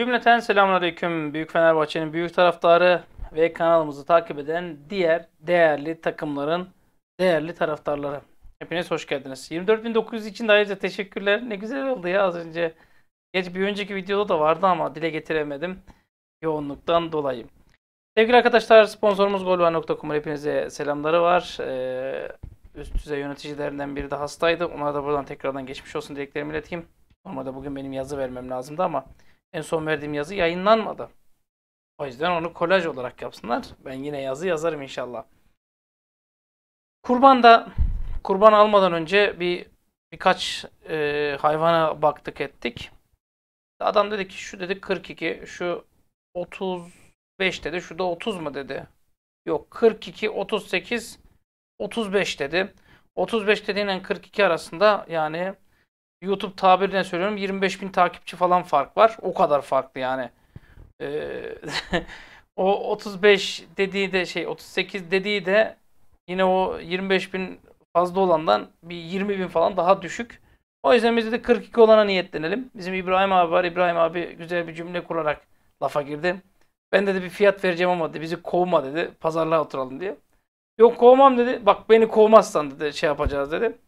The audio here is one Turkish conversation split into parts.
Cümleten selamünaleyküm. Büyük Fenerbahçe'nin büyük taraftarı ve kanalımızı takip eden diğer değerli takımların değerli taraftarları. Hepiniz hoş geldiniz. 24.900 için de ayrıca teşekkürler. Ne güzel oldu ya az önce. Geç bir önceki videoda da vardı ama dile getiremedim. Yoğunluktan dolayı. Sevgili arkadaşlar sponsorumuz golvan.com hepinize selamları var. Ee, üst düzey yöneticilerinden biri de hastaydı. Ona da buradan tekrardan geçmiş olsun dileklerimi ileteyim. Normalde bugün benim yazı vermem lazımdı ama en son verdiğim yazı yayınlanmadı. O yüzden onu kolaj olarak yapsınlar. Ben yine yazı yazarım inşallah. Kurban da kurban almadan önce bir birkaç e, hayvana baktık ettik. Adam dedi ki şu dedi 42, şu 35 dedi, şu da 30 mu dedi. Yok 42, 38, 35 dedi. 35 dediğinle 42 arasında yani YouTube tabirine söylüyorum 25 bin takipçi falan fark var. O kadar farklı yani. Ee, o 35 dediği de şey 38 dediği de yine o 25 bin fazla olandan bir 20 bin falan daha düşük. O yüzden biz de 42 olana niyetlenelim. Bizim İbrahim abi var. İbrahim abi güzel bir cümle kurarak lafa girdi. Ben dedi bir fiyat vereceğim ama dedi bizi kovma dedi. Pazarlığa oturalım diye. Yok kovmam dedi. Bak beni kovmazsan dedi şey yapacağız dedi.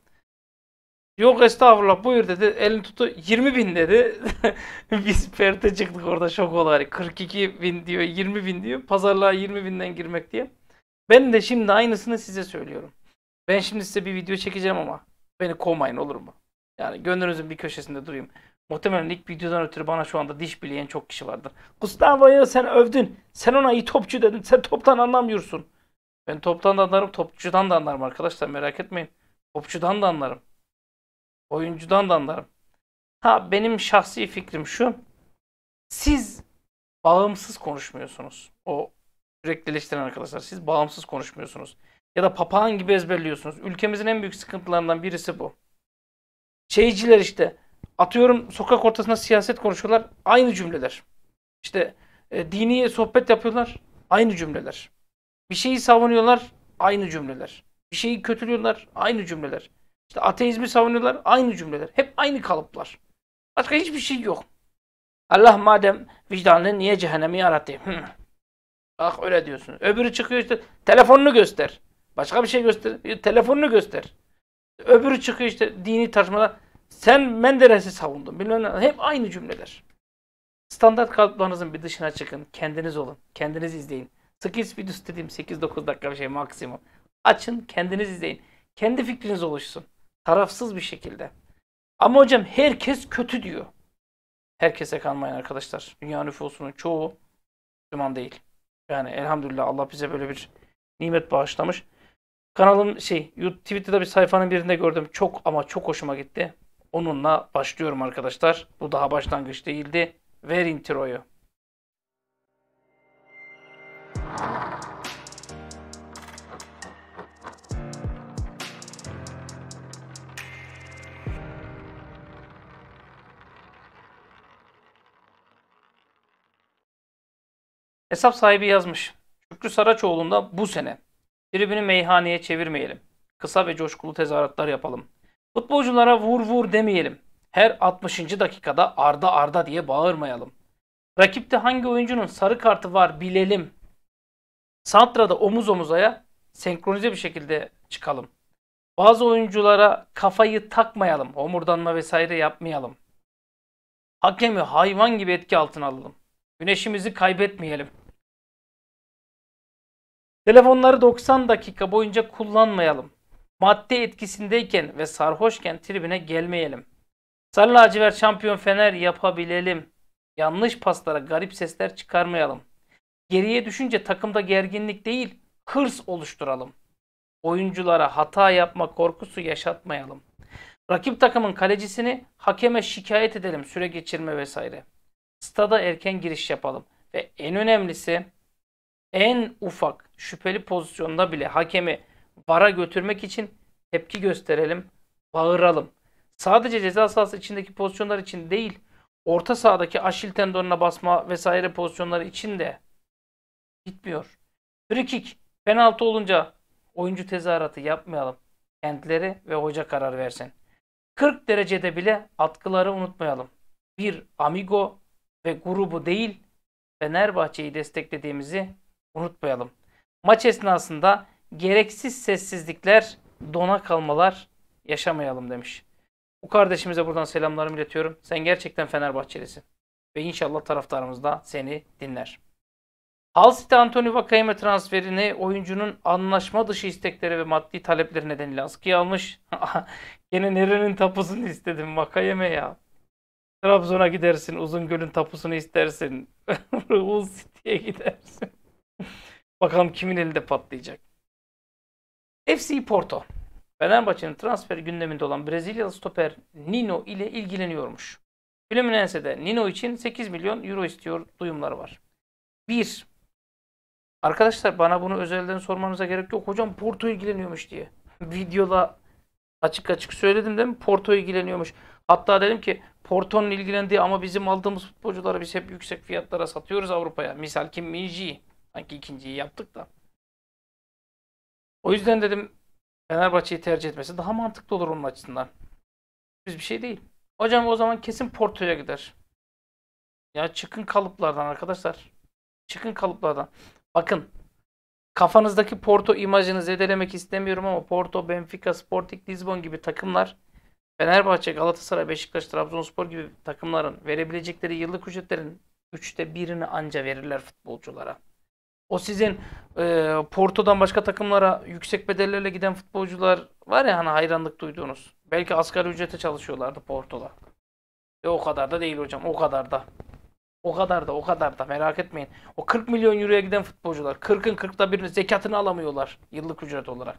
Yok estağfurullah buyur dedi. Elini tuttu 20 bin dedi. Biz perte çıktık orada şok olarak. 42 hani bin diyor 20 bin diyor. Pazarlığa 20 binden girmek diye. Ben de şimdi aynısını size söylüyorum. Ben şimdi size bir video çekeceğim ama beni kovmayın olur mu? Yani gönlünüzün bir köşesinde durayım. Muhtemelen ilk videodan ötürü bana şu anda diş bileyen çok kişi vardır. Gustavo'yu sen övdün. Sen ona iyi topçu dedin. Sen toptan anlamıyorsun. Ben toptan da anlarım, topçudan da anlarım arkadaşlar merak etmeyin. Topçudan da anlarım. Oyuncudan da anlarım. Ha benim şahsi fikrim şu. Siz bağımsız konuşmuyorsunuz. O sürekli arkadaşlar siz bağımsız konuşmuyorsunuz. Ya da papağan gibi ezberliyorsunuz. Ülkemizin en büyük sıkıntılarından birisi bu. Şeyciler işte atıyorum sokak ortasında siyaset konuşuyorlar. Aynı cümleler. İşte e, dini sohbet yapıyorlar. Aynı cümleler. Bir şeyi savunuyorlar. Aynı cümleler. Bir şeyi kötülüyorlar. Aynı cümleler. İşte ateizmi savunuyorlar. Aynı cümleler. Hep aynı kalıplar. Başka hiçbir şey yok. Allah madem vicdanını niye cehennemi yarattı? Hı. Ah öyle diyorsun. Öbürü çıkıyor işte telefonunu göster. Başka bir şey göster. Telefonunu göster. Öbürü çıkıyor işte dini tartışmalar. Sen Menderes'i savundun. Bilmem ne. Hep aynı cümleler. Standart kalıplarınızın bir dışına çıkın. Kendiniz olun. Kendiniz izleyin. 8 videosu dediğim 8-9 dakika bir şey maksimum. Açın kendiniz izleyin. Kendi fikriniz oluşsun. Tarafsız bir şekilde. Ama hocam herkes kötü diyor. Herkese kanmayın arkadaşlar. Dünya nüfusunun çoğu Müslüman değil. Yani elhamdülillah Allah bize böyle bir nimet bağışlamış. Kanalım şey Twitter'da bir sayfanın birinde gördüm. Çok ama çok hoşuma gitti. Onunla başlıyorum arkadaşlar. Bu daha başlangıç değildi. Ver introyu. Thank you. Hesap sahibi yazmış. Şükrü Saraçoğlu'nda bu sene tribünü meyhaneye çevirmeyelim. Kısa ve coşkulu tezahüratlar yapalım. Futbolculara vur vur demeyelim. Her 60. dakikada Arda Arda diye bağırmayalım. Rakipte hangi oyuncunun sarı kartı var bilelim. Santra'da omuz omuzaya senkronize bir şekilde çıkalım. Bazı oyunculara kafayı takmayalım. Omurdanma vesaire yapmayalım. Hakemi hayvan gibi etki altına alalım. Güneşimizi kaybetmeyelim. Telefonları 90 dakika boyunca kullanmayalım. Madde etkisindeyken ve sarhoşken tribüne gelmeyelim. Sarı lacivert şampiyon Fener yapabilelim. Yanlış paslara garip sesler çıkarmayalım. Geriye düşünce takımda gerginlik değil, hırs oluşturalım. Oyunculara hata yapma korkusu yaşatmayalım. Rakip takımın kalecisini hakeme şikayet edelim süre geçirme vesaire. Stada erken giriş yapalım ve en önemlisi en ufak şüpheli pozisyonda bile hakemi vara götürmek için tepki gösterelim, bağıralım. Sadece ceza sahası içindeki pozisyonlar için değil, orta sahadaki aşil tendonuna basma vesaire pozisyonları için de gitmiyor. Free penaltı olunca oyuncu tezahüratı yapmayalım. Kendileri ve hoca karar versin. 40 derecede bile atkıları unutmayalım. Bir amigo ve grubu değil, Fenerbahçe'yi desteklediğimizi unutmayalım. Maç esnasında gereksiz sessizlikler, dona kalmalar yaşamayalım demiş. Bu kardeşimize buradan selamlarımı iletiyorum. Sen gerçekten Fenerbahçelisin. Ve inşallah taraftarımız da seni dinler. Hull City Anthony Vakayeme transferini oyuncunun anlaşma dışı istekleri ve maddi talepleri nedeniyle askıya almış. Gene nerenin tapusunu istedim Vakayeme ya. Trabzon'a gidersin, Uzungöl'ün tapusunu istersin. Hull City'ye gidersin. Bakalım kimin eli de patlayacak. FC Porto. Fenerbahçe'nin transfer gündeminde olan Brezilyalı stoper Nino ile ilgileniyormuş. Fluminense'de Nino için 8 milyon euro istiyor Duyumlar var. 1. Arkadaşlar bana bunu özelden sormanıza gerek yok. Hocam Porto ilgileniyormuş diye. Videoda açık açık söyledim değil mi? Porto ilgileniyormuş. Hatta dedim ki Porto'nun ilgilendiği ama bizim aldığımız futbolcuları biz hep yüksek fiyatlara satıyoruz Avrupa'ya. Misal kim Minji. Sanki ikinciyi yaptık da. O yüzden dedim Fenerbahçe'yi tercih etmesi daha mantıklı olur onun açısından. Biz bir şey değil. Hocam o zaman kesin Porto'ya gider. Ya çıkın kalıplardan arkadaşlar. Çıkın kalıplardan. Bakın kafanızdaki Porto imajını zedelemek istemiyorum ama Porto, Benfica, Sporting, Lisbon gibi takımlar Fenerbahçe, Galatasaray, Beşiktaş, Trabzonspor gibi takımların verebilecekleri yıllık ücretlerin üçte birini anca verirler futbolculara. O sizin e, Porto'dan başka takımlara yüksek bedellerle giden futbolcular var ya hani hayranlık duyduğunuz. Belki asgari ücrete çalışıyorlardı Porto'da. E o kadar da değil hocam. O kadar da. O kadar da o kadar da merak etmeyin. O 40 milyon euroya giden futbolcular 40'ın 40'ta birini zekatını alamıyorlar yıllık ücret olarak.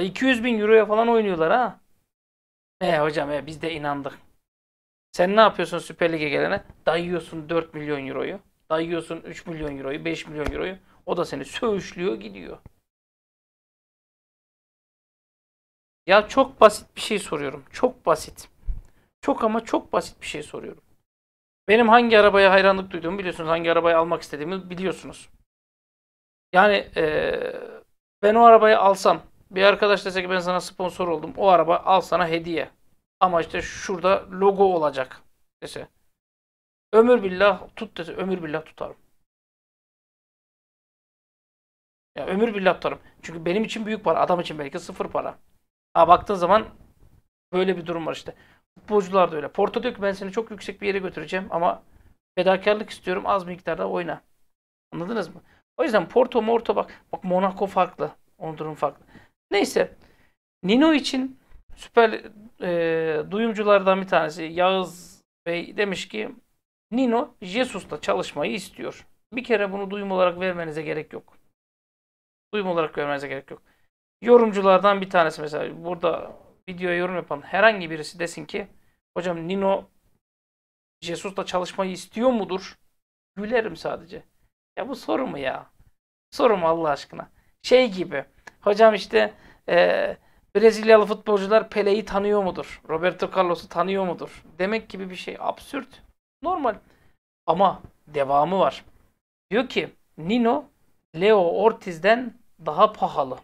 200 bin euroya falan oynuyorlar ha. E hocam e, biz de inandık. Sen ne yapıyorsun Süper Lig'e gelene? Dayıyorsun 4 milyon euroyu. Dayıyorsun 3 milyon euroyu, 5 milyon euroyu. O da seni söğüşlüyor gidiyor. Ya çok basit bir şey soruyorum. Çok basit. Çok ama çok basit bir şey soruyorum. Benim hangi arabaya hayranlık duyduğumu biliyorsunuz. Hangi arabayı almak istediğimi biliyorsunuz. Yani ee, ben o arabayı alsam bir arkadaş dese ki ben sana sponsor oldum. O araba al sana hediye. Ama işte şurada logo olacak dese. Ömür billah tut dese ömür billah tutarım. Ya ömür billah tutarım. Çünkü benim için büyük para. Adam için belki sıfır para. Ha baktığın zaman böyle bir durum var işte. Futbolcular da öyle. Porto diyor ki ben seni çok yüksek bir yere götüreceğim ama fedakarlık istiyorum az miktarda oyna. Anladınız mı? O yüzden Porto Morto bak. Bak Monaco farklı. Onun durum farklı. Neyse. Nino için süper e, duyumculardan bir tanesi Yağız Bey demiş ki Nino Jesus'ta çalışmayı istiyor. Bir kere bunu duyum olarak vermenize gerek yok. Duyum olarak vermenize gerek yok. Yorumculardan bir tanesi mesela burada videoya yorum yapan herhangi birisi desin ki hocam Nino Jesus'la çalışmayı istiyor mudur? Gülerim sadece. Ya bu soru mu ya? Soru mu Allah aşkına? Şey gibi. Hocam işte e, Brezilyalı futbolcular Pele'yi tanıyor mudur? Roberto Carlos'u tanıyor mudur? Demek gibi bir şey. Absürt. Normal. Ama devamı var. Diyor ki Nino Leo Ortiz'den daha pahalı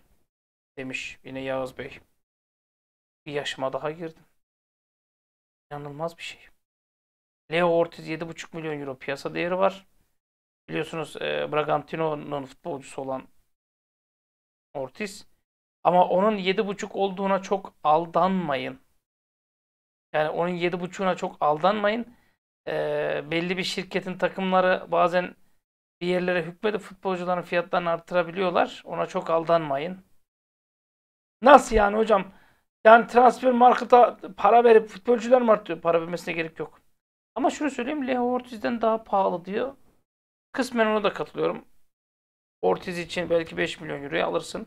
demiş yine Yağız Bey. Bir yaşıma daha girdim. İnanılmaz bir şey. Leo Ortiz 7,5 milyon euro piyasa değeri var. Biliyorsunuz e, Bragantino'nun futbolcusu olan Ortiz. Ama onun 7,5 olduğuna çok aldanmayın. Yani onun 7,5'una çok aldanmayın e, belli bir şirketin takımları bazen bir yerlere hükmedip futbolcuların fiyatlarını arttırabiliyorlar. Ona çok aldanmayın. Nasıl yani hocam? Yani transfer marketa para verip futbolcular mı artıyor? Para vermesine gerek yok. Ama şunu söyleyeyim. Leo Ortiz'den daha pahalı diyor. Kısmen ona da katılıyorum. Ortiz için belki 5 milyon euroya alırsın.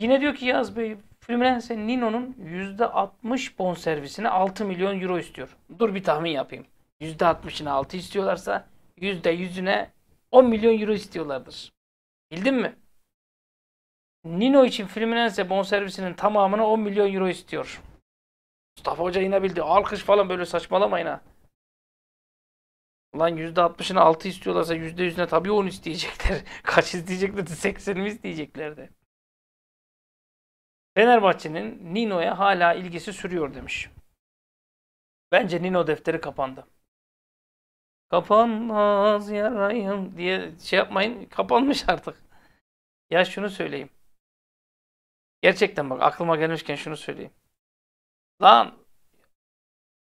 Yine diyor ki Yaz Bey Fluminense Nino'nun %60 bonservisine 6 milyon euro istiyor. Dur bir tahmin yapayım. %60'ına 6 istiyorlarsa %100'üne 10 milyon euro istiyorlardır. Bildin mi? Nino için Fluminense bonservisinin tamamını 10 milyon euro istiyor. Mustafa Hoca inebildi. Alkış falan böyle saçmalamayın ha. Lan %60'ına 6 istiyorlarsa %100'üne tabii 10 isteyecekler. Kaç isteyeceklerdi? 80 isteyeceklerdi? Fenerbahçe'nin Nino'ya hala ilgisi sürüyor demiş. Bence Nino defteri kapandı. Kapanmaz yarayım diye şey yapmayın. Kapanmış artık. Ya şunu söyleyeyim. Gerçekten bak aklıma gelmişken şunu söyleyeyim. Lan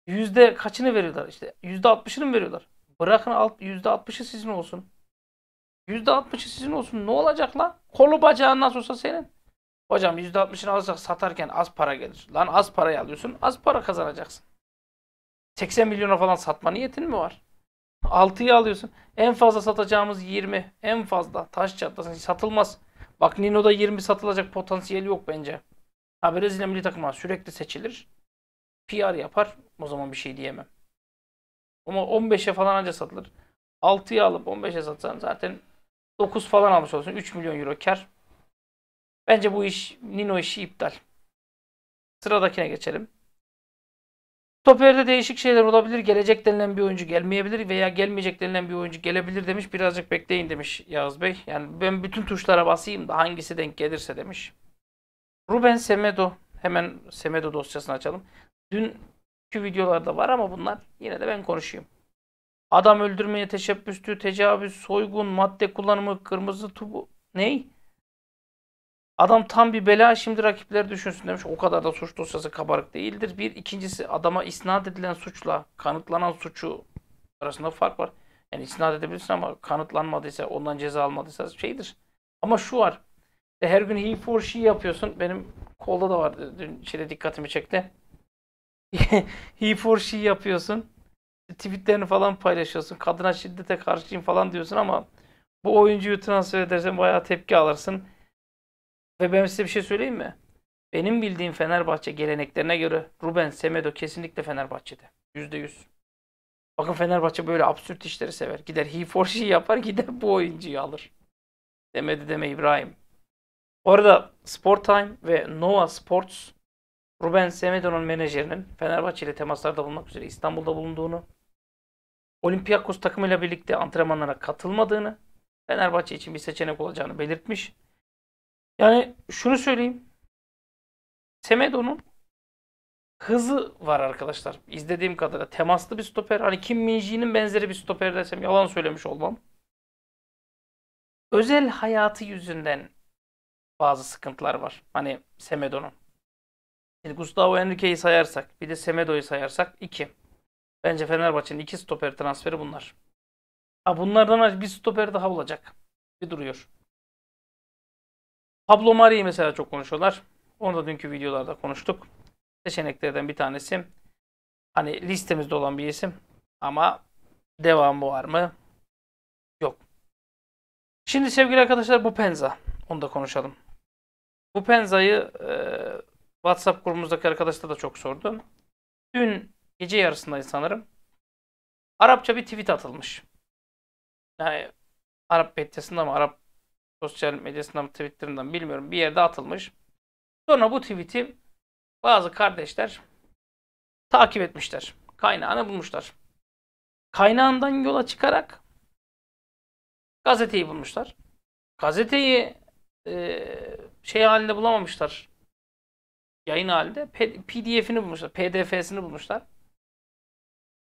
yüzde kaçını veriyorlar işte? Yüzde altmışını mı veriyorlar? Bırakın alt, yüzde altmışı sizin olsun. Yüzde altmışı sizin olsun. Ne olacak lan? Kolu bacağın nasıl olsa senin. Hocam yüzde altmışını alacak satarken az para gelir. Lan az parayı alıyorsun az para kazanacaksın. 80 milyona falan satma niyetin mi var? 6'yı alıyorsun. En fazla satacağımız 20. En fazla. Taş çatlasın. Satılmaz. Bak Nino'da 20 satılacak potansiyeli yok bence. Ha Brezilya milli takımı sürekli seçilir. PR yapar. O zaman bir şey diyemem. Ama 15'e falan anca satılır. 6'yı alıp 15'e satsan zaten 9 falan almış olursun, 3 milyon euro kar. Bence bu iş Nino işi iptal. Sıradakine geçelim. Stoperde değişik şeyler olabilir. Gelecek denilen bir oyuncu gelmeyebilir veya gelmeyecek denilen bir oyuncu gelebilir demiş. Birazcık bekleyin demiş Yağız Bey. Yani ben bütün tuşlara basayım da hangisi denk gelirse demiş. Ruben Semedo. Hemen Semedo dosyasını açalım. Dünkü videolarda var ama bunlar yine de ben konuşayım. Adam öldürmeye teşebbüstü, tecavüz, soygun, madde kullanımı, kırmızı tubu... Ney? Adam tam bir bela şimdi rakipleri düşünsün demiş. O kadar da suç dosyası kabarık değildir. Bir ikincisi adama isnat edilen suçla kanıtlanan suçu arasında fark var. Yani isnat edebilirsin ama kanıtlanmadıysa ondan ceza almadıysa şeydir. Ama şu var. Her gün he for she yapıyorsun. Benim kolda da vardı. Dün şeyde dikkatimi çekti. he for she yapıyorsun. Tweetlerini falan paylaşıyorsun. Kadına şiddete karşıyım falan diyorsun ama bu oyuncuyu transfer edersen bayağı tepki alırsın ve ben size bir şey söyleyeyim mi? Benim bildiğim Fenerbahçe geleneklerine göre Ruben Semedo kesinlikle Fenerbahçe'de. Yüzde yüz. Bakın Fenerbahçe böyle absürt işleri sever. Gider he for she yapar gider bu oyuncuyu alır. Demedi deme İbrahim. Orada arada Sport Time ve Nova Sports Ruben Semedo'nun menajerinin Fenerbahçe ile temaslarda bulunmak üzere İstanbul'da bulunduğunu, Olympiakos takımıyla birlikte antrenmanlara katılmadığını, Fenerbahçe için bir seçenek olacağını belirtmiş. Yani şunu söyleyeyim. Semedo'nun hızı var arkadaşlar. İzlediğim kadarıyla temaslı bir stoper. Hani Kim Minji'nin benzeri bir stoper desem yalan söylemiş olmam. Özel hayatı yüzünden bazı sıkıntılar var. Hani Semedo'nun. Şimdi Gustavo Henrique'yi sayarsak, bir de Semedo'yu sayarsak iki. Bence Fenerbahçe'nin iki stoper transferi bunlar. Ha bunlardan bir stoper daha olacak. Bir duruyor. Pablo Mari'yi mesela çok konuşuyorlar. Onu da dünkü videolarda konuştuk. Seçeneklerden bir tanesi. Hani listemizde olan bir isim. Ama devamı var mı? Yok. Şimdi sevgili arkadaşlar bu Penza. Onu da konuşalım. Bu Penza'yı e, WhatsApp grubumuzdaki arkadaşlar da çok sordu. Dün gece yarısındayız sanırım. Arapça bir tweet atılmış. Yani Arap bettesinde ama Arap sosyal medyasından Twitter'ından bilmiyorum bir yerde atılmış. Sonra bu tweet'i bazı kardeşler takip etmişler. Kaynağını bulmuşlar. Kaynağından yola çıkarak gazeteyi bulmuşlar. Gazeteyi e, şey halinde bulamamışlar. Yayın halinde. PDF'ini bulmuşlar. PDF'sini bulmuşlar.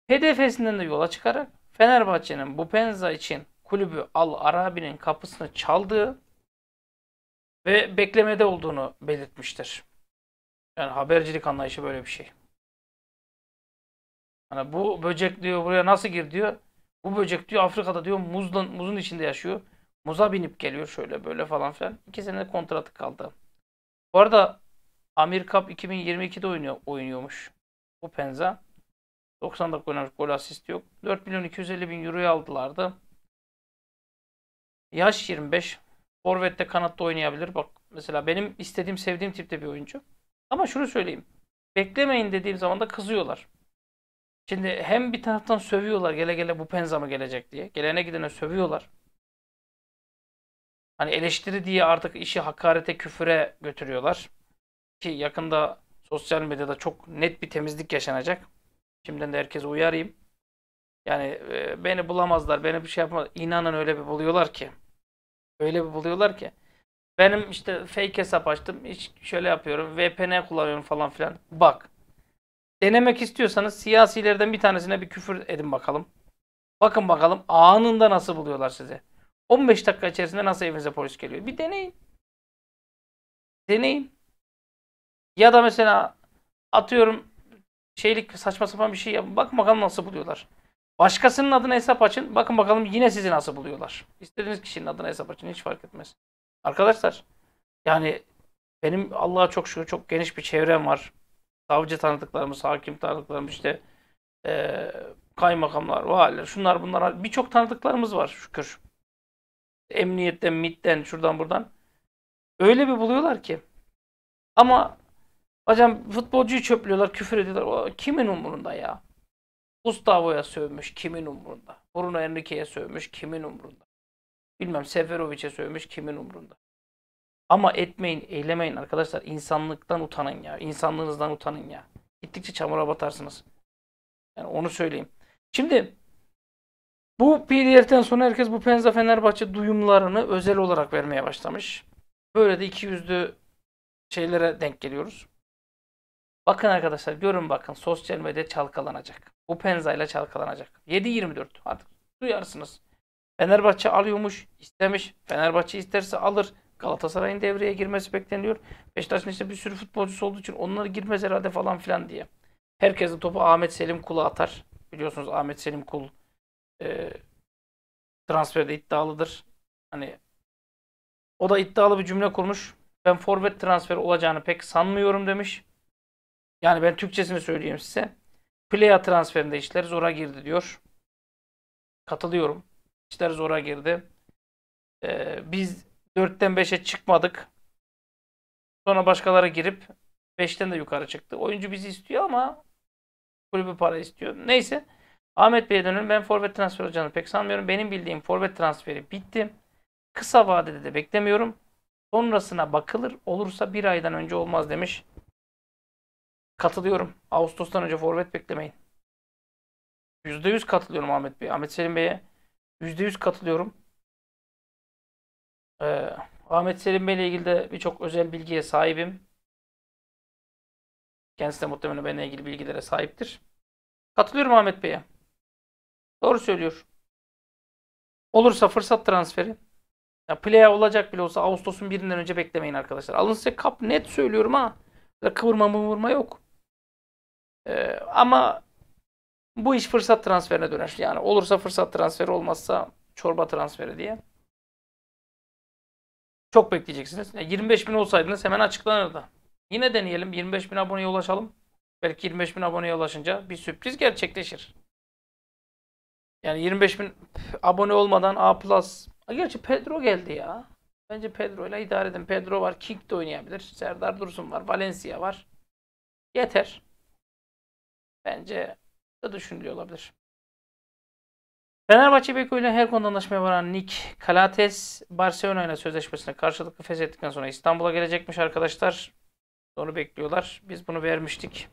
PDF'sinden de yola çıkarak Fenerbahçe'nin bu penza için kulübü Al Arabi'nin kapısını çaldığı ve beklemede olduğunu belirtmiştir. Yani habercilik anlayışı böyle bir şey. Hani bu böcek diyor buraya nasıl gir diyor. Bu böcek diyor Afrika'da diyor muzun, muzun içinde yaşıyor. Muza binip geliyor şöyle böyle falan filan. İki sene kontratı kaldı. Bu arada Amir Cup 2022'de oynuyor, oynuyormuş. Bu Penza. 90 dakika oynamış gol asist yok. 4 milyon 250 bin euroya aldılardı. Yaş 25. Forvet'te kanatta oynayabilir. Bak mesela benim istediğim, sevdiğim tipte bir oyuncu. Ama şunu söyleyeyim. Beklemeyin dediğim zaman da kızıyorlar. Şimdi hem bir taraftan sövüyorlar gele gele bu penza mı gelecek diye. Gelene gidene sövüyorlar. Hani eleştiri diye artık işi hakarete, küfüre götürüyorlar. Ki yakında sosyal medyada çok net bir temizlik yaşanacak. Şimdiden de herkese uyarayım. Yani e, beni bulamazlar, beni bir şey yapmaz. İnanın öyle bir buluyorlar ki. Öyle bir buluyorlar ki. Benim işte fake hesap açtım. Hiç şöyle yapıyorum. VPN kullanıyorum falan filan. Bak. Denemek istiyorsanız siyasilerden bir tanesine bir küfür edin bakalım. Bakın bakalım anında nasıl buluyorlar sizi. 15 dakika içerisinde nasıl evinize polis geliyor. Bir deneyin. Deneyin. Ya da mesela atıyorum şeylik saçma sapan bir şey yapın. Bakın bakalım nasıl buluyorlar. Başkasının adına hesap açın. Bakın bakalım yine sizi nasıl buluyorlar. İstediğiniz kişinin adına hesap açın. Hiç fark etmez. Arkadaşlar yani benim Allah'a çok şükür çok geniş bir çevrem var. Savcı tanıdıklarımız, hakim tanıdıklarımız işte e, kaymakamlar, valiler, şunlar bunlar. Birçok tanıdıklarımız var şükür. Emniyetten, MIT'ten, şuradan buradan. Öyle bir buluyorlar ki. Ama hocam futbolcuyu çöplüyorlar, küfür ediyorlar. O, kimin umurunda ya? Gustavo'ya sövmüş kimin umrunda? Bruno Enrique'ye sövmüş kimin umrunda? Bilmem Seferovic'e sövmüş kimin umrunda? Ama etmeyin, eylemeyin arkadaşlar. İnsanlıktan utanın ya. İnsanlığınızdan utanın ya. Gittikçe çamura batarsınız. Yani onu söyleyeyim. Şimdi bu PDF'den sonra herkes bu Penza Fenerbahçe duyumlarını özel olarak vermeye başlamış. Böyle de iki şeylere denk geliyoruz. Bakın arkadaşlar görün bakın sosyal medya çalkalanacak. Bu penzayla çalkalanacak. 7-24 artık duyarsınız. Fenerbahçe alıyormuş, istemiş. Fenerbahçe isterse alır. Galatasaray'ın devreye girmesi bekleniyor. Beşiktaş'ın işte bir sürü futbolcusu olduğu için onları girmez herhalde falan filan diye. Herkesin topu Ahmet Selim Kul'a atar. Biliyorsunuz Ahmet Selim Kul e, transferde iddialıdır. Hani o da iddialı bir cümle kurmuş. Ben forvet transferi olacağını pek sanmıyorum demiş. Yani ben Türkçesini söyleyeyim size. Playa transferinde işler zora girdi diyor. Katılıyorum. İşler zora girdi. Ee, biz 4'ten 5'e çıkmadık. Sonra başkaları girip 5'ten de yukarı çıktı. Oyuncu bizi istiyor ama kulübü para istiyor. Neyse. Ahmet Bey'e dönün. Ben forvet transferi olacağını pek sanmıyorum. Benim bildiğim forvet transferi bitti. Kısa vadede de beklemiyorum. Sonrasına bakılır. Olursa bir aydan önce olmaz demiş. Katılıyorum. Ağustos'tan önce forvet beklemeyin. %100 katılıyorum Ahmet Bey. Ahmet Selim Bey'e %100 katılıyorum. Ee, Ahmet Selim Bey ile ilgili de birçok özel bilgiye sahibim. Kendisi de muhtemelen benimle ilgili bilgilere sahiptir. Katılıyorum Ahmet Bey'e. Doğru söylüyor. Olursa fırsat transferi. Ya playa olacak bile olsa Ağustos'un birinden önce beklemeyin arkadaşlar. Alın size kap net söylüyorum ha. Kıvırma mıvırma yok. Ee, ama bu iş fırsat transferine döner. Yani olursa fırsat transferi olmazsa çorba transferi diye. Çok bekleyeceksiniz. Yani 25 bin olsaydınız hemen açıklanırdı. Yine deneyelim. 25 bin aboneye ulaşalım. Belki 25 bin aboneye ulaşınca bir sürpriz gerçekleşir. Yani 25 bin abone olmadan A+. Gerçi Pedro geldi ya. Bence Pedro ile idare edin. Pedro var. King de oynayabilir. Serdar Dursun var. Valencia var. Yeter bence da düşünülüyor olabilir. Fenerbahçe Beko ile her konuda anlaşmaya varan Nick Kalates, Barcelona ile sözleşmesine karşılıklı feshettikten sonra İstanbul'a gelecekmiş arkadaşlar. Onu bekliyorlar. Biz bunu vermiştik.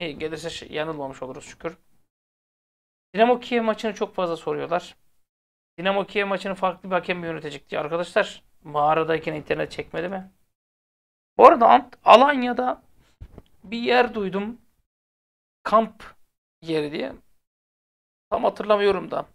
E, gelirse şey, yanılmamış oluruz şükür. Dinamo Kiev maçını çok fazla soruyorlar. Dinamo Kiev maçını farklı bir hakem mi yönetecek diye arkadaşlar mağaradayken internet çekmedi mi? Bu arada Alanya'da bir yer duydum kamp yeri diye. Tam hatırlamıyorum da.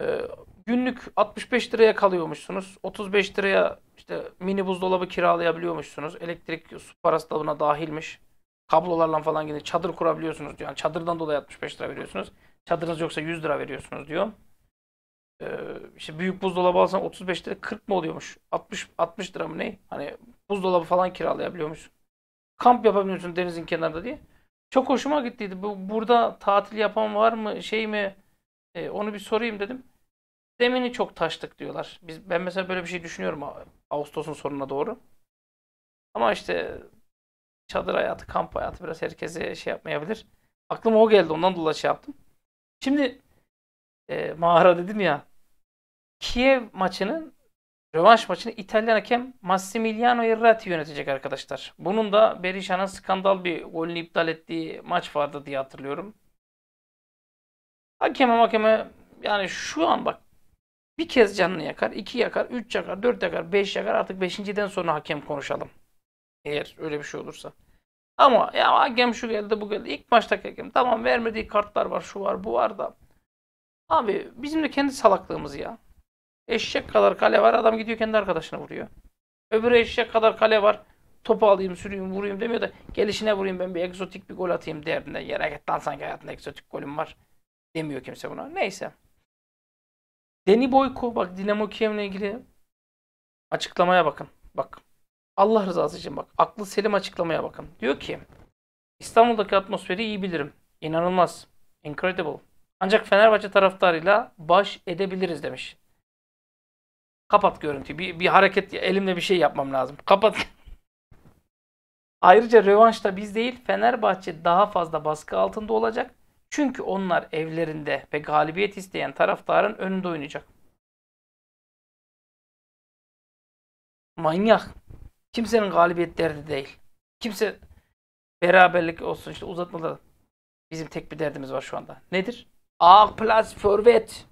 Ee, günlük 65 liraya kalıyormuşsunuz. 35 liraya işte mini buzdolabı kiralayabiliyormuşsunuz. Elektrik su parası da buna dahilmiş. Kablolarla falan gidin. Çadır kurabiliyorsunuz Yani çadırdan dolayı 65 lira veriyorsunuz. Çadırınız yoksa 100 lira veriyorsunuz diyor. Ee, işte büyük buzdolabı alsan 35 lira 40 mı oluyormuş? 60 60 lira mı ne? Hani buzdolabı falan kiralayabiliyormuş. Kamp yapabiliyorsun denizin kenarında diye. Çok hoşuma gittiydi. Bu, burada tatil yapan var mı şey mi e, onu bir sorayım dedim. Zemini çok taştık diyorlar. Biz, ben mesela böyle bir şey düşünüyorum Ağustos'un sonuna doğru. Ama işte çadır hayatı, kamp hayatı biraz herkese şey yapmayabilir. Aklıma o geldi. Ondan dolayı şey yaptım. Şimdi e, mağara dedim ya. Kiev maçının Rövanş maçını İtalyan hakem Massimiliano Irrati yönetecek arkadaşlar. Bunun da Berisha'nın skandal bir golünü iptal ettiği maç vardı diye hatırlıyorum. Hakeme hakeme yani şu an bak bir kez canını yakar, iki yakar, üç yakar, dört yakar, beş yakar. Artık beşinciden sonra hakem konuşalım. Eğer öyle bir şey olursa. Ama ya hakem şu geldi bu geldi. İlk maçtaki hakem tamam vermediği kartlar var şu var bu var da. Abi bizim de kendi salaklığımız ya. Eşek kadar kale var. Adam gidiyor kendi arkadaşına vuruyor. Öbürü eşek kadar kale var. Topu alayım, süreyim, vurayım demiyor da gelişine vurayım ben bir egzotik bir gol atayım derdinde. Yere git lan sanki hayatında egzotik golüm var. Demiyor kimse buna. Neyse. Deni Boyko bak Dinamo Kiev'le ilgili açıklamaya bakın. Bak. Allah rızası için bak. Aklı selim açıklamaya bakın. Diyor ki İstanbul'daki atmosferi iyi bilirim. İnanılmaz. Incredible. Ancak Fenerbahçe taraftarıyla baş edebiliriz demiş. Kapat görüntüyü. Bir, bir hareket elimle bir şey yapmam lazım. Kapat. Ayrıca rövanşta biz değil Fenerbahçe daha fazla baskı altında olacak. Çünkü onlar evlerinde ve galibiyet isteyen taraftarın önünde oynayacak. Manyak. Kimsenin galibiyet derdi değil. Kimse beraberlik olsun işte uzatmaları. Bizim tek bir derdimiz var şu anda. Nedir? A plus forvet.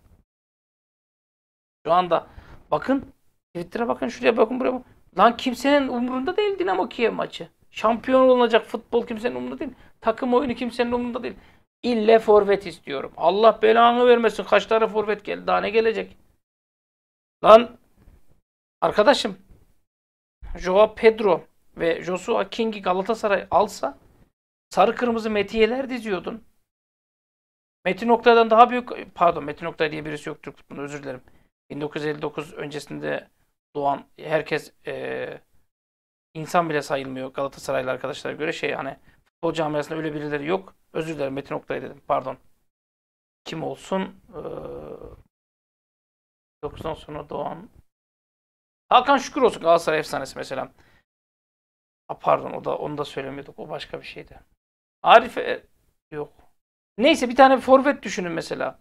Şu anda Bakın Twitter'a bakın şuraya bakın buraya bakın. Lan kimsenin umurunda değil Dinamo Kiev maçı. Şampiyon olacak futbol kimsenin umurunda değil. Takım oyunu kimsenin umurunda değil. İlle forvet istiyorum. Allah belanı vermesin. Kaç tane forvet geldi? Daha ne gelecek? Lan arkadaşım Joao Pedro ve Joshua King'i Galatasaray alsa sarı kırmızı metiyeler diziyordun. Metin Oktay'dan daha büyük pardon Metin Oktay diye birisi yok Türk futbolunda özür dilerim. 1959 öncesinde doğan herkes e, insan bile sayılmıyor Galatasaraylı arkadaşlara göre şey hani futbol camiasında öyle birileri yok. Özür dilerim Metin Oktay dedim pardon. Kim olsun? Ee, 9'dan sonra doğan Hakan Şükür olsun Galatasaray efsanesi mesela. Ha, pardon o da onu da söylemiyorduk. O başka bir şeydi. Arif e, yok. Neyse bir tane forvet düşünün mesela.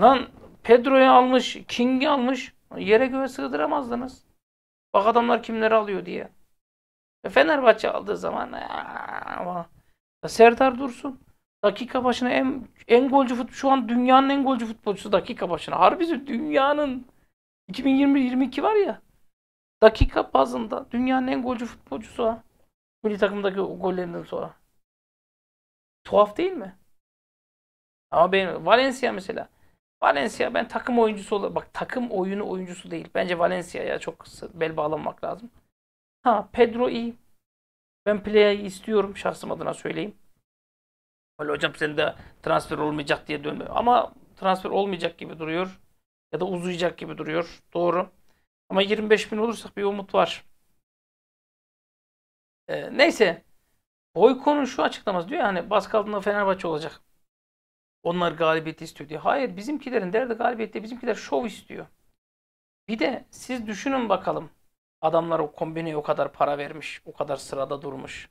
Lan Pedro'yu almış, King'i almış. Yere göğe sığdıramazdınız. Bak adamlar kimleri alıyor diye. E Fenerbahçe aldığı zaman ama Serdar Dursun dakika başına en en golcü futbol şu an dünyanın en golcü futbolcusu dakika başına. Harbi dünyanın 2021-22 var ya. Dakika bazında dünyanın en golcü futbolcusu ha. Milli takımdaki gollerinden sonra. Tuhaf değil mi? Ama benim Valencia mesela Valencia ben takım oyuncusu olarak bak takım oyunu oyuncusu değil. Bence Valencia'ya çok bel bağlanmak lazım. Ha Pedro iyi. Ben Playa'yı istiyorum şahsım adına söyleyeyim. Öyle hocam senin de transfer olmayacak diye dönme. Ama transfer olmayacak gibi duruyor. Ya da uzayacak gibi duruyor. Doğru. Ama 25 bin olursak bir umut var. Ee, neyse. Boyko'nun şu açıklaması diyor ya hani baskı altında Fenerbahçe olacak. Onlar galibiyet istiyor diye. Hayır bizimkilerin derdi galibiyette bizimkiler şov istiyor. Bir de siz düşünün bakalım. Adamlar o kombineye o kadar para vermiş. O kadar sırada durmuş.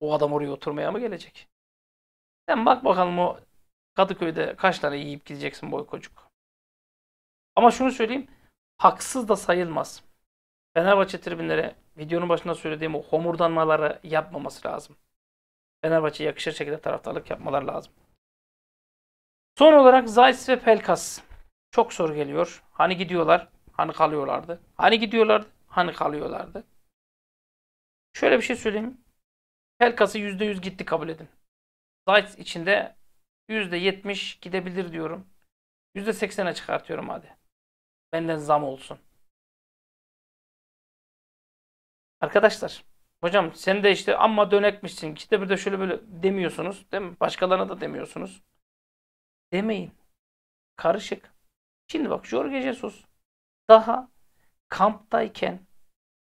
O adam oraya oturmaya mı gelecek? Sen bak bakalım o Kadıköy'de kaç tane yiyip gideceksin boykocuk. Ama şunu söyleyeyim. Haksız da sayılmaz. Fenerbahçe tribünlere videonun başında söylediğim o homurdanmaları yapmaması lazım. Fenerbahçe'ye yakışır şekilde taraftarlık yapmaları lazım. Son olarak Zayis ve Pelkas. Çok soru geliyor. Hani gidiyorlar, hani kalıyorlardı. Hani gidiyorlardı, hani kalıyorlardı. Şöyle bir şey söyleyeyim. Pelkas'ı %100 gitti kabul edin. Zayt içinde %70 gidebilir diyorum. %80'e çıkartıyorum hadi. Benden zam olsun. Arkadaşlar, hocam sen de işte amma dönekmişsin. İşte bir de şöyle böyle demiyorsunuz değil mi? Başkalarına da demiyorsunuz demeyin. Karışık. Şimdi bak Jorge Jesus daha kamptayken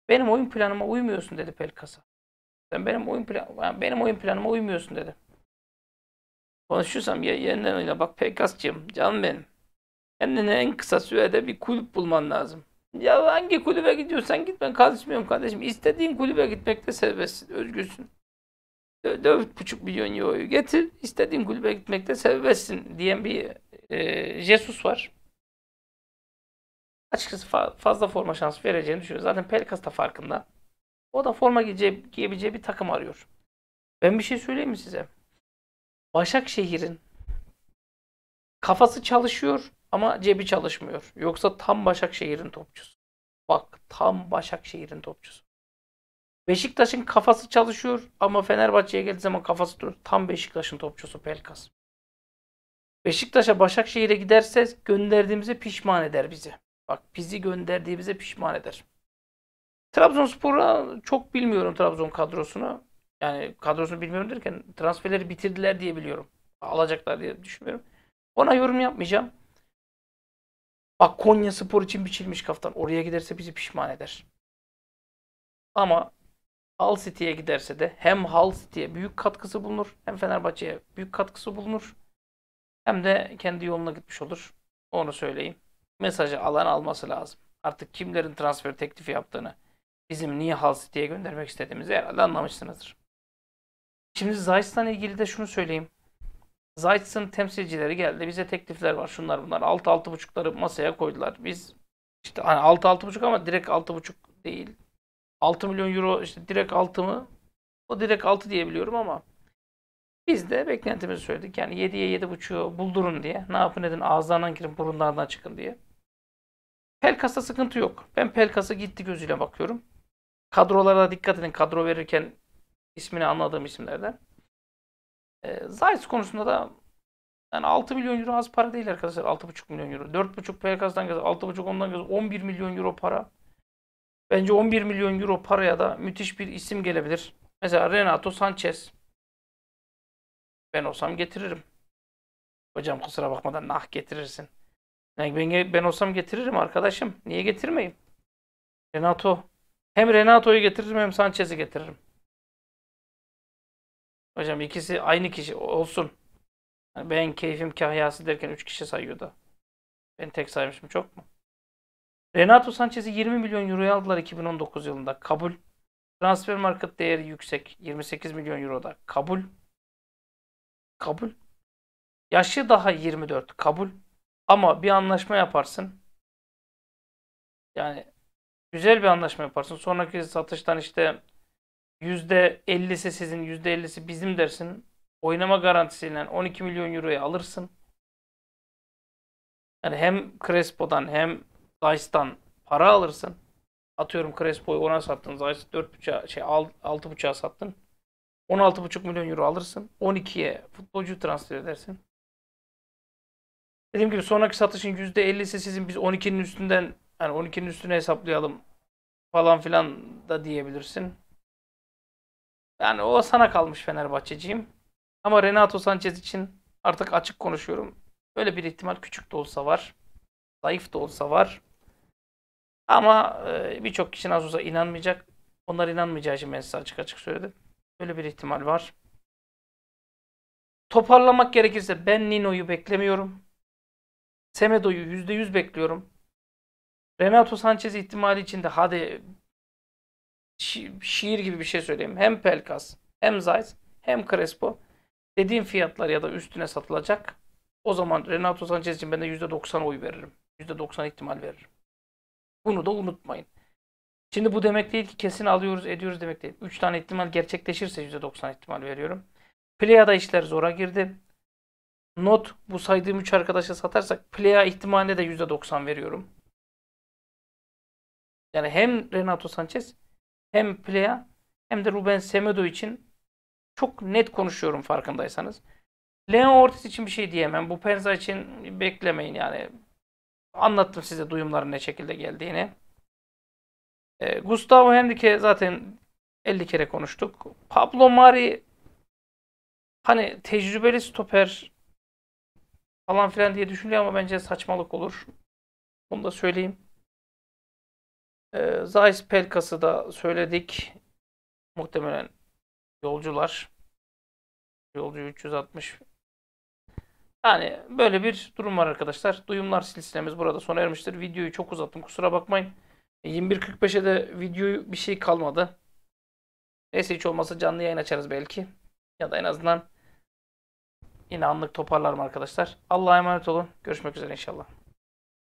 benim oyun planıma uymuyorsun dedi Pelkas'a. Sen benim oyun plan benim oyun planıma uymuyorsun dedi. Konuşursam ya yeniden oyna bak Pelkas'cığım canım benim. Kendine en kısa sürede bir kulüp bulman lazım. Ya hangi kulübe gidiyorsan git ben karışmıyorum kardeşim. İstediğin kulübe gitmekte serbestsin, özgürsün. 4,5 milyon euroyu getir, istediğin kulübe gitmekte serbestsin diyen bir e, Jesus var. Açıkçası fa- fazla forma şansı vereceğini düşünüyor. Zaten Pelkas da farkında. O da forma giyebileceği bir takım arıyor. Ben bir şey söyleyeyim mi size? Başakşehir'in kafası çalışıyor ama cebi çalışmıyor. Yoksa tam Başakşehir'in topçusu. Bak tam Başakşehir'in topçusu. Beşiktaş'ın kafası çalışıyor ama Fenerbahçe'ye geldiği zaman kafası dur. Tam Beşiktaş'ın topçusu Pelkas. Beşiktaş'a Başakşehir'e giderse gönderdiğimize pişman eder bizi. Bak bizi gönderdiğimize pişman eder. Trabzonspor'a çok bilmiyorum Trabzon kadrosunu. Yani kadrosunu bilmiyorum derken transferleri bitirdiler diye biliyorum. Alacaklar diye düşünmüyorum. Ona yorum yapmayacağım. Bak Konya Spor için biçilmiş kaftan. Oraya giderse bizi pişman eder. Ama Hull City'ye giderse de hem Hull City'ye büyük katkısı bulunur hem Fenerbahçe'ye büyük katkısı bulunur hem de kendi yoluna gitmiş olur. Onu söyleyeyim. Mesajı alan alması lazım. Artık kimlerin transfer teklifi yaptığını bizim niye Hull City'ye göndermek istediğimizi herhalde anlamışsınızdır. Şimdi Zayt'la ilgili de şunu söyleyeyim. Zayt'ın temsilcileri geldi. Bize teklifler var. Şunlar bunlar. 6-6.5'ları masaya koydular. Biz işte hani 6-6.5 ama direkt 6.5 değil. 6 milyon euro işte direkt 6 mı? O direkt 6 diyebiliyorum ama biz de beklentimizi söyledik. Yani 7'ye 7.5'u buldurun diye. Ne yapın edin ağızlarından girin burunlardan çıkın diye. Pelkas'ta sıkıntı yok. Ben Pelkas'a gitti gözüyle bakıyorum. Kadrolara dikkat edin. Kadro verirken ismini anladığım isimlerden. E, Zayt konusunda da yani 6 milyon euro az para değil arkadaşlar. 6,5 milyon euro. 4,5 Pelkas'tan göz, 6,5 ondan göz, 11 milyon euro para. Bence 11 milyon euro paraya da müthiş bir isim gelebilir. Mesela Renato Sanchez. Ben olsam getiririm. Hocam kusura bakmadan nah getirirsin. Yani ben, ben olsam getiririm arkadaşım. Niye getirmeyeyim? Renato. Hem Renato'yu getiririm hem Sanchez'i getiririm. Hocam ikisi aynı kişi olsun. Yani ben keyfim kahyası derken 3 kişi sayıyordu. Ben tek saymışım çok mu? Renato Sanchez'i 20 milyon euroya aldılar 2019 yılında. Kabul. Transfer market değeri yüksek. 28 milyon euroda. Kabul. Kabul. Yaşı daha 24. Kabul. Ama bir anlaşma yaparsın. Yani güzel bir anlaşma yaparsın. Sonraki satıştan işte %50'si sizin, %50'si bizim dersin. Oynama garantisiyle 12 milyon euroya alırsın. Yani hem Crespo'dan hem Dice'dan para alırsın. Atıyorum Crespo'yu ona sattın. Zayt'ı 4.5'a şey 6.5'a sattın. 16.5 milyon euro alırsın. 12'ye futbolcu transfer edersin. Dediğim gibi sonraki satışın %50'si sizin biz 12'nin üstünden hani 12'nin üstüne hesaplayalım falan filan da diyebilirsin. Yani o sana kalmış Fenerbahçeciyim. Ama Renato Sanchez için artık açık konuşuyorum. Böyle bir ihtimal küçük de olsa var. Zayıf da olsa var. Ama e, birçok kişi Nasus'a inanmayacak. Onlar inanmayacağı için ben size açık açık söyledim. öyle bir ihtimal var. Toparlamak gerekirse ben Nino'yu beklemiyorum. Semedo'yu %100 bekliyorum. Renato Sanchez ihtimali içinde hadi şi şiir gibi bir şey söyleyeyim. Hem Pelkas, hem Zayt, hem Crespo dediğim fiyatlar ya da üstüne satılacak. O zaman Renato Sanchez için ben de %90 oy veririm. %90 ihtimal veririm. Bunu da unutmayın. Şimdi bu demek değil ki kesin alıyoruz ediyoruz demek değil. 3 tane ihtimal gerçekleşirse %90 ihtimal veriyorum. Playa'da işler zora girdi. Not bu saydığım 3 arkadaşa satarsak Playa ihtimaline de %90 veriyorum. Yani hem Renato Sanchez hem Playa hem de Ruben Semedo için çok net konuşuyorum farkındaysanız. Leon Ortiz için bir şey diyemem. Bu Penza için beklemeyin yani. Anlattım size duyumların ne şekilde geldiğini. E, Gustavo Henrique zaten 50 kere konuştuk. Pablo Mari hani tecrübeli stoper falan filan diye düşünülüyor ama bence saçmalık olur. Onu da söyleyeyim. E, Zayis Pelkas'ı da söyledik. Muhtemelen yolcular. Yolcu 360 yani böyle bir durum var arkadaşlar. Duyumlar silsilemiz burada sona ermiştir. Videoyu çok uzattım kusura bakmayın. 21.45'e de videoyu bir şey kalmadı. Neyse hiç olmazsa canlı yayın açarız belki. Ya da en azından yine anlık toparlarım arkadaşlar. Allah'a emanet olun. Görüşmek üzere inşallah.